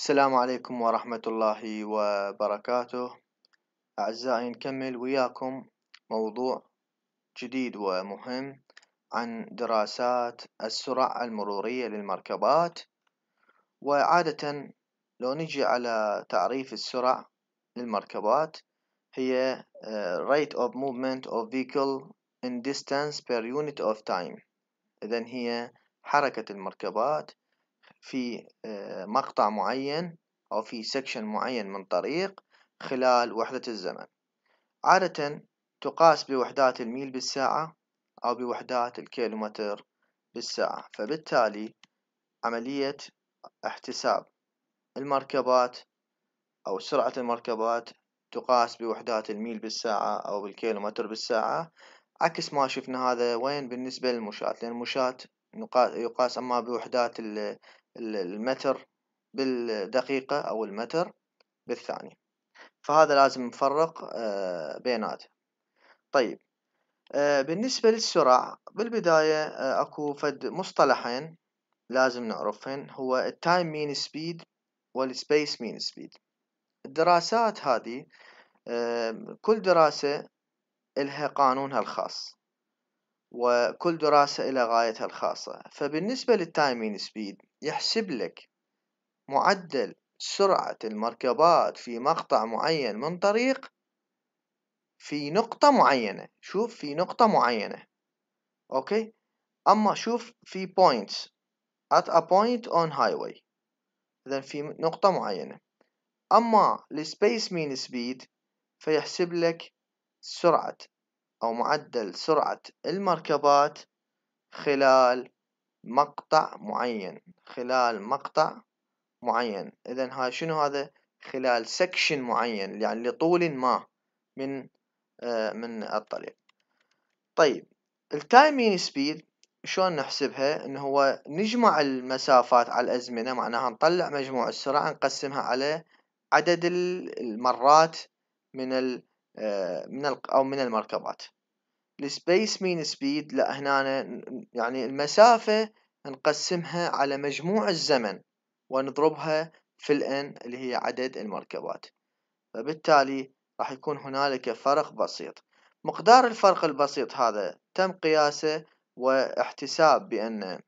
السلام عليكم ورحمة الله وبركاته أعزائي نكمل وياكم موضوع جديد ومهم عن دراسات السرعة المرورية للمركبات وعادة لو نجي على تعريف السرعة للمركبات هي آه، rate of movement of vehicle in distance per unit of time إذن هي حركة المركبات في آه، مقطع معين أو في سكشن معين من طريق خلال وحدة الزمن عادة تقاس بوحدات الميل بالساعة أو بوحدات الكيلومتر بالساعة فبالتالي عملية احتساب المركبات أو سرعة المركبات تقاس بوحدات الميل بالساعة أو بالكيلومتر بالساعة عكس ما شفنا هذا وين بالنسبة للمشاة لأن المشاة يقاس أما بوحدات المتر بالدقيقة أو المتر بالثانية فهذا لازم نفرق آه، بينات طيب آه، بالنسبة للسرعة بالبداية آه، أكو فد مصطلحين لازم نعرفهن هو التايم مين سبيد والسبيس مين سبيد الدراسات هذه كل دراسة إلها قانونها الخاص وكل دراسة إلى غايتها الخاصة فبالنسبة للتايمين سبيد يحسب لك معدل سرعة المركبات في مقطع معين من طريق في نقطة معينة شوف في نقطة معينة اوكي اما شوف في points at a point on highway اذا في نقطة معينة اما السبيس مين سبيد فيحسب لك سرعة أو معدل سرعة المركبات خلال مقطع معين خلال مقطع معين إذا هاي شنو هذا خلال سكشن معين يعني لطول ما من آه من الطريق طيب التايمين سبيد شلون نحسبها ان هو نجمع المسافات على الازمنه معناها نطلع مجموع السرعه نقسمها على عدد المرات من آه، من أو من المركبات السبيس مين سبيد لا هنا يعني المسافة نقسمها على مجموع الزمن ونضربها في الان اللي هي عدد المركبات فبالتالي راح يكون هنالك فرق بسيط مقدار الفرق البسيط هذا تم قياسه واحتساب بأن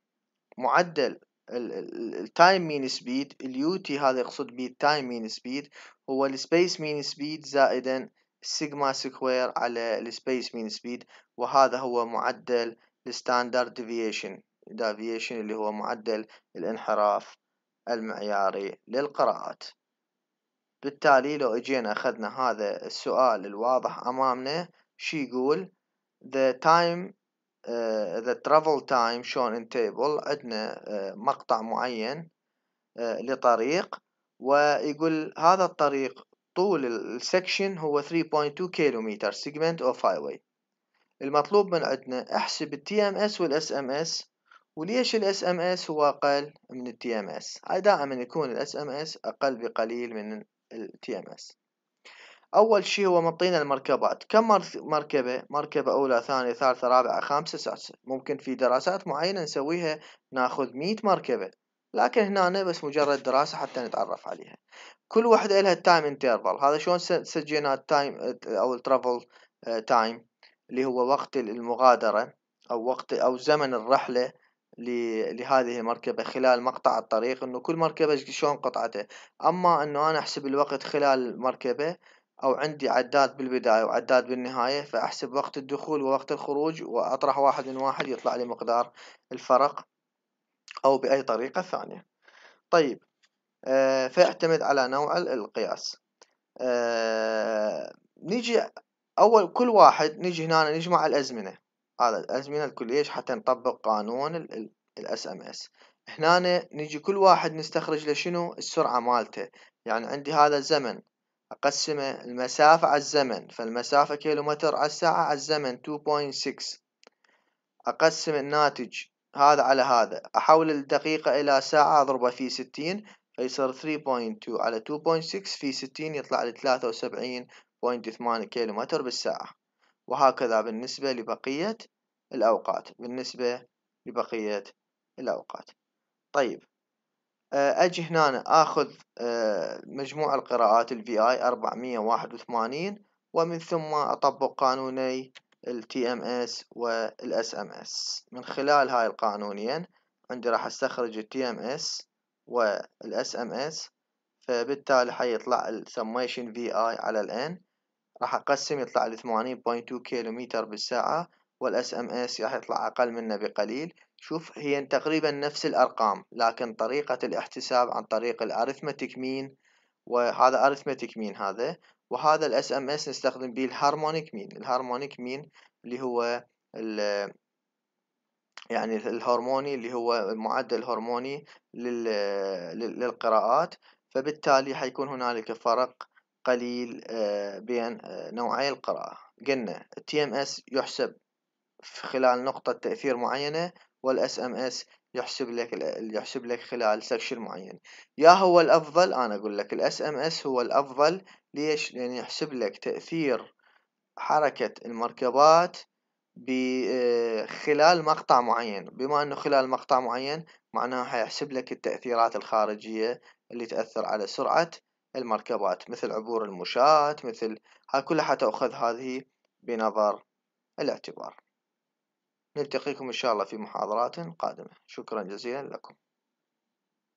معدل التايم مين سبيد اليوتي هذا يقصد به التايم مين سبيد هو السبيس مين سبيد زائدا سيجما سكوير على السبيس مين سبيد وهذا هو معدل الستاندرد ديفيشن ديفيشن اللي هو معدل الانحراف المعياري للقراءات بالتالي لو اجينا اخذنا هذا السؤال الواضح امامنا شي يقول the time uh, the travel time shown in table عندنا uh, مقطع معين uh, لطريق ويقول هذا الطريق طول السكشن هو 3.2 كيلومتر سيجمنت اوف هاي المطلوب من عندنا احسب التي ام اس والاس ام اس وليش الاس ام اس هو اقل من التي ام اس دائما يكون الاس ام اس اقل بقليل من التي ام اس اول شيء هو مطينا المركبات كم مركبه مركبه اولى ثانيه ثالثه رابعه خامسه سادسه ممكن في دراسات معينه نسويها ناخذ 100 مركبه لكن هنا بس مجرد دراسه حتى نتعرف عليها كل وحده لها التايم انترفال هذا شلون سجينا التايم او الترافل آه، تايم اللي هو وقت المغادرة او وقت او زمن الرحلة لهذه المركبة خلال مقطع الطريق انه كل مركبة شلون قطعته اما انه انا احسب الوقت خلال المركبة او عندي عداد بالبداية وعداد بالنهاية فاحسب وقت الدخول ووقت الخروج واطرح واحد من واحد يطلع لي مقدار الفرق او باي طريقة ثانية طيب آه، فيعتمد على نوع القياس آه، نيجي اول كل واحد نيجي هنا نجمع الازمنة هذا الازمنة الكلية حتى نطبق قانون الاس ام اس هنا نيجي كل واحد نستخرج له شنو السرعة مالته يعني عندي هذا الزمن اقسمه المسافة على الزمن فالمسافة كيلومتر على الساعة على الزمن 2.6 اقسم الناتج هذا على هذا احول الدقيقة الى ساعة اضربها في ستين فيصير 3.2 على 2.6 في 60 يطلع ل 73.8 كيلومتر بالساعة وهكذا بالنسبة لبقية الأوقات بالنسبة لبقية الأوقات طيب آه، أجي هنا أخذ آه، مجموع القراءات الـ VI 481 ومن ثم أطبق قانوني الـ TMS والـ SMS من خلال هاي القانونين عندي راح أستخرج الـ TMS والاس ام اس فبالتالي حيطلع السميشن في اي على الان راح اقسم يطلع ال 80.2 كيلومتر بالساعة والاس ام اس راح يطلع اقل منه بقليل شوف هي تقريبا نفس الارقام لكن طريقة الاحتساب عن طريق الارثمتيك مين وهذا ارثمتيك مين هذا وهذا الاس ام اس نستخدم به الهارمونيك مين الهارمونيك مين اللي هو يعني الهرموني اللي هو المعدل الهرموني للقراءات فبالتالي حيكون هنالك فرق قليل آه، بين آه، نوعي القراءة قلنا ام TMS يحسب خلال نقطة تأثير معينة والاس ام اس يحسب لك يحسب لك خلال سكشن معين يا هو الأفضل أنا أقول لك ام اس هو الأفضل ليش لأن يحسب لك تأثير حركة المركبات آه، خلال مقطع معين بما انه خلال مقطع معين معناها حيحسب لك التأثيرات الخارجية اللي تأثر على سرعة المركبات مثل عبور المشاة مثل ها كلها حتأخذ هذه بنظر الاعتبار نلتقيكم إن شاء الله في محاضرات قادمة شكرا جزيلا لكم